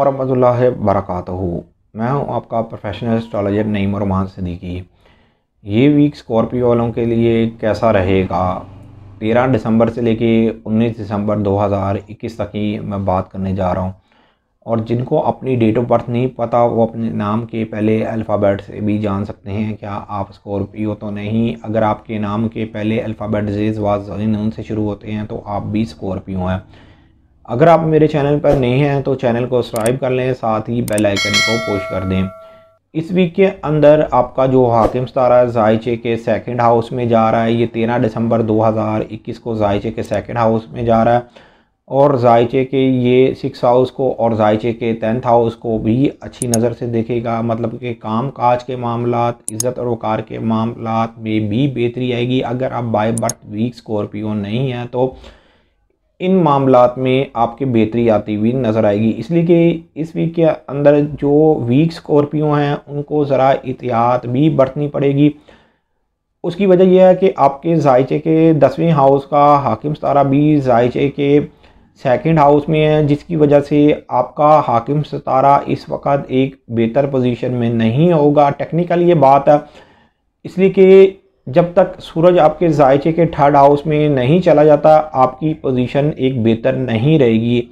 अल्लाम वरहमल बरक़ात मैं हूं आपका प्रोफेशनल एस्ट्रोलॉजर नईम रमान सदीकी ये वीक स्कॉर्पियो वालों के लिए कैसा रहेगा तेरह दिसंबर से लेके उन्नीस दिसंबर 2021 तक की मैं बात करने जा रहा हूँ और जिनको अपनी डेट ऑफ बर्थ नहीं पता वो अपने नाम के पहले अल्फ़ाबेट से भी जान सकते हैं क्या आप स्कॉर्पियो तो नहीं अगर आपके नाम के पहले अल्फ़ाबेट जेज वाज से शुरू होते हैं तो आप भी स्कॉर्पियो हैं अगर आप मेरे चैनल पर नए हैं तो चैनल को सब्सक्राइब कर लें साथ ही बेल आइकन को पोस्ट कर दें इस वीक के अंदर आपका जो हाकिम सतारा जायचे के सेकंड हाउस में जा रहा है ये तेरह दिसंबर 2021 को जायचे के सेकंड हाउस में जा रहा है और जायचे के ये सिक्स हाउस को और जायचे के टेंथ हाउस को भी अच्छी नज़र से देखेगा मतलब कि काम काज के मामला इज़्ज़त और वकार के मामला में भी बेहतरी आएगी अगर आप बाय बर्थ वीक स्कॉर्पियो नहीं हैं तो इन मामला में आपकी बेहतरी आती हुई नज़र आएगी इसलिए कि इस वीक के अंदर जो वीक स्कॉर्पियो हैं उनको ज़रा एहतियात भी बरतनी पड़ेगी उसकी वजह यह है कि आपके जायचे के दसवें हाउस का हाकिम सतारा भी जायचे के सेकंड हाउस में है जिसकी वजह से आपका हाकिम सतारा इस वक्त एक बेहतर पोजीशन में नहीं होगा टेक्निकल ये बात है इसलिए कि जब तक सूरज आपके जायचे के थर्ड हाउस में नहीं चला जाता आपकी पोजीशन एक बेहतर नहीं रहेगी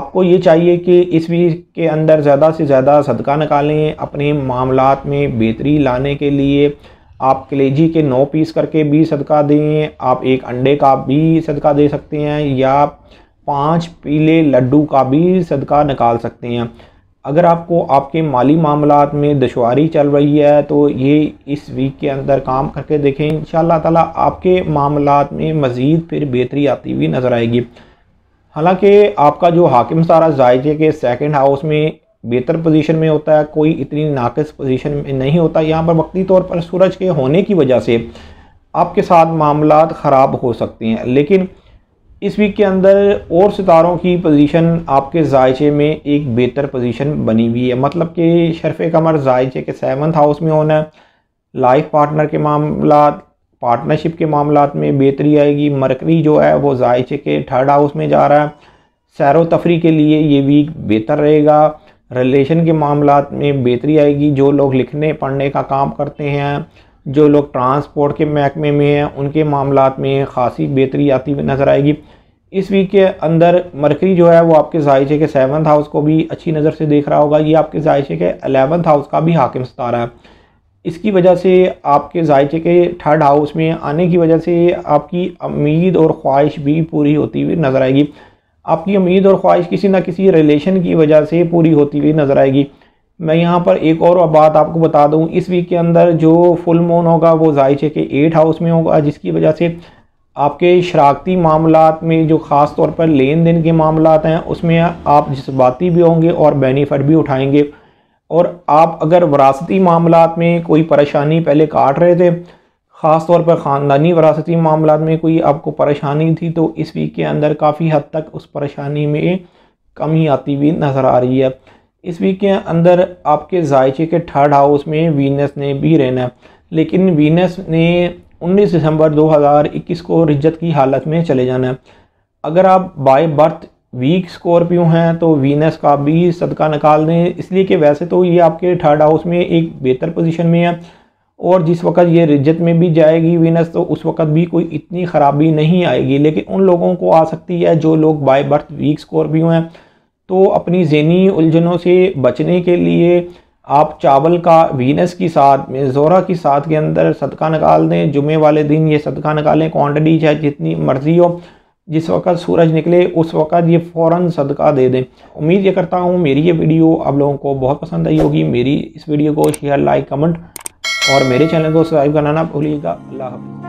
आपको ये चाहिए कि इस वीक के अंदर ज़्यादा से ज़्यादा सदका निकालें अपने मामला में बेहतरी लाने के लिए आप कलेजी के नौ पीस करके भी सदका दें आप एक अंडे का भी सदका दे सकते हैं या पांच पीले लड्डू का भी सदका निकाल सकते हैं अगर आपको आपके माली मामला में दुशारी चल रही है तो ये इस वीक के अंदर काम करके देखें इन ताला आपके मामला में मज़ीद फिर बेहतरी आती हुई नज़र आएगी हालांकि आपका जो हाकिम सारा जायजे के सेकंड हाउस में बेहतर पोजीशन में होता है कोई इतनी नाकस पोजीशन में नहीं होता यहाँ पर वक्ती तौर पर सूरज के होने की वजह से आपके साथ मामला ख़राब हो सकते हैं लेकिन इस वीक के अंदर और सितारों की पोजीशन आपके जायचे में एक बेहतर पोजीशन बनी हुई है मतलब कि शरफ़ कमर जायचे के सेवन्थ हाउस में होना है लाइफ पार्टनर के मामला पार्टनरशिप के मामला में बेहतरी आएगी मरकरी जो है वो जायचे के थर्ड हाउस में जा रहा है सैर तफरी के लिए ये वीक बेहतर रहेगा रिलेशन के मामला में बेहतरी आएगी जो लोग लिखने पढ़ने का काम करते हैं जो लोग ट्रांसपोर्ट के महकमे में हैं उनके मामला में खासी बेहतरी आती हुई नज़र आएगी इस वीक के अंदर मरकरी जो है वो आपके जायशे के सेवन्थ हाउस को भी अच्छी नज़र से देख रहा होगा ये आपके जायशे के अलेवंथ हाउस का भी हाकिम सतारा है इसकी वजह से आपके जायचे के थर्ड हाउस में आने की वजह से आपकी उम्मीद और ख्वाहिश भी पूरी होती हुई नज़र आएगी आपकी उम्मीद और ख्वाहिश किसी ना किसी रिलेशन की वजह से पूरी होती हुई नज़र आएगी मैं यहाँ पर एक और बात आपको बता दूँ इस वीक के अंदर जो फुल मून होगा वो जायचे के एट हाउस में होगा जिसकी वजह से आपके शराकती मामला में जो ख़ास तौर पर लेन देन के मामला हैं उसमें आप जज्बाती भी होंगे और बेनिफिट भी उठाएंगे और आप अगर वरासती मामला में कोई परेशानी पहले काट रहे थे ख़ास तौर पर ख़ानदानी वरासती मामला में कोई आपको परेशानी थी तो इस वीक के अंदर काफ़ी हद तक उस परेशानी में कमी आती हुई नज़र आ रही है इस वीक के अंदर आपके जायचे के थर्ड हाउस में वीनस ने भी रहना है लेकिन वीनस ने 19 दिसंबर 2021 को रिजत की हालत में चले जाना है अगर आप बाय बर्थ वीक स्कॉर्पियो हैं तो वीनस का भी सदका निकाल दें इसलिए कि वैसे तो ये आपके थर्ड हाउस में एक बेहतर पोजीशन में है और जिस वक्त ये रिजत में भी जाएगी वीनस तो उस वक्त भी कोई इतनी ख़राबी नहीं आएगी लेकिन उन लोगों को आ सकती है जो लोग बाय बर्थ वीक स्कॉर्पियो हैं तो अपनी जहनी उलझनों से बचने के लिए आप चावल का वीनस की साथ में जोरा की साथ के अंदर सदका निकाल दें जुमे वाले दिन ये सदका निकालें क्वान्टिटी चाहे जितनी मर्ज़ी हो जिस वक्त सूरज निकले उस वक्त ये फ़ौर सदका दे दें उम्मीद ये करता हूँ मेरी ये वीडियो आप लोगों को बहुत पसंद आई होगी मेरी इस वीडियो को शेयर लाइक कमेंट और मेरे चैनल को सब्सक्राइब करना ना भूलिएगा अल्लाह हाफिज़